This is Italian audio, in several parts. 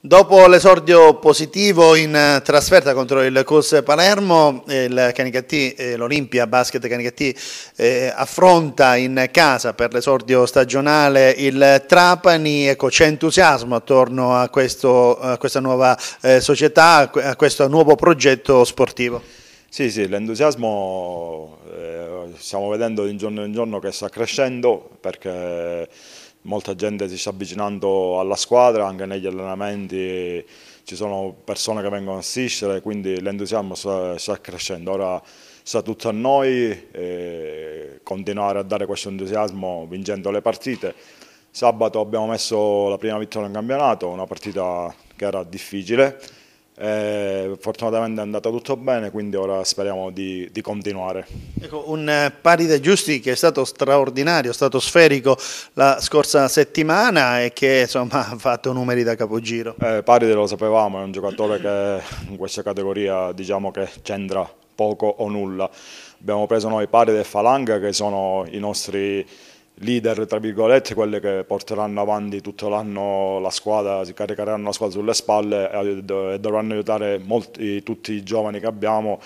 Dopo l'esordio positivo in eh, trasferta contro il Cos Palermo, il Canicattì, eh, l'Olimpia Basket Canicattì eh, affronta in casa per l'esordio stagionale il Trapani, ecco, c'è entusiasmo attorno a, questo, a questa nuova eh, società, a questo nuovo progetto sportivo. Sì, sì, l'entusiasmo eh, stiamo vedendo di giorno in giorno che sta crescendo perché molta gente si sta avvicinando alla squadra, anche negli allenamenti ci sono persone che vengono a assistere, quindi l'entusiasmo sta, sta, crescendo. Ora sta tutto a noi eh, continuare a dare questo entusiasmo vincendo le partite. Sabato abbiamo messo la prima vittoria in campionato, una partita che era difficile, eh, fortunatamente è andato tutto bene, quindi ora speriamo di, di continuare. Ecco, un eh, pari da Giusti che è stato straordinario, stato sferico la scorsa settimana e che insomma, ha fatto numeri da capogiro. Eh, Paride lo sapevamo, è un giocatore che in questa categoria diciamo che c'entra poco o nulla. Abbiamo preso noi Paride e Falanga che sono i nostri leader, tra virgolette, quelle che porteranno avanti tutto l'anno la squadra, si caricheranno la squadra sulle spalle e eh, dovranno aiutare molti, tutti i giovani che abbiamo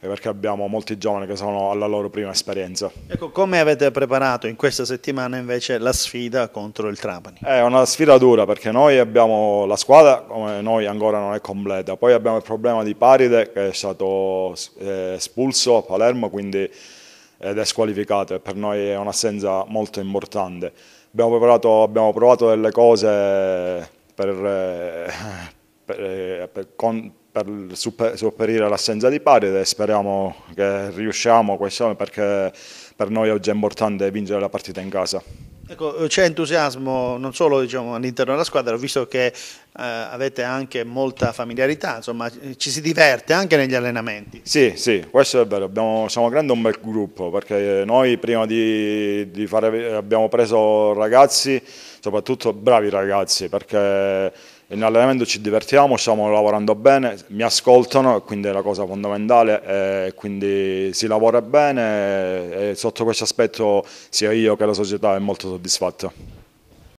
eh, perché abbiamo molti giovani che sono alla loro prima esperienza. Ecco, come avete preparato in questa settimana invece la sfida contro il Trapani? È una sfida dura perché noi abbiamo la squadra, come noi ancora non è completa, poi abbiamo il problema di Paride che è stato eh, espulso a Palermo, quindi ed è squalificato e per noi è un'assenza molto importante. Abbiamo, preparato, abbiamo provato delle cose per, eh, per, eh, per, con, per sopperire all'assenza di pari e speriamo che riusciamo questo perché per noi oggi è importante vincere la partita in casa. Ecco, c'è entusiasmo non solo diciamo, all'interno della squadra, ho visto che eh, avete anche molta familiarità, insomma ci si diverte anche negli allenamenti. Sì, sì, questo è vero, abbiamo, stiamo creando un bel gruppo perché noi prima di, di fare abbiamo preso ragazzi, soprattutto bravi ragazzi perché in allenamento ci divertiamo, stiamo lavorando bene, mi ascoltano, quindi è la cosa fondamentale, e quindi si lavora bene e sotto questo aspetto sia io che la società è molto soddisfatta.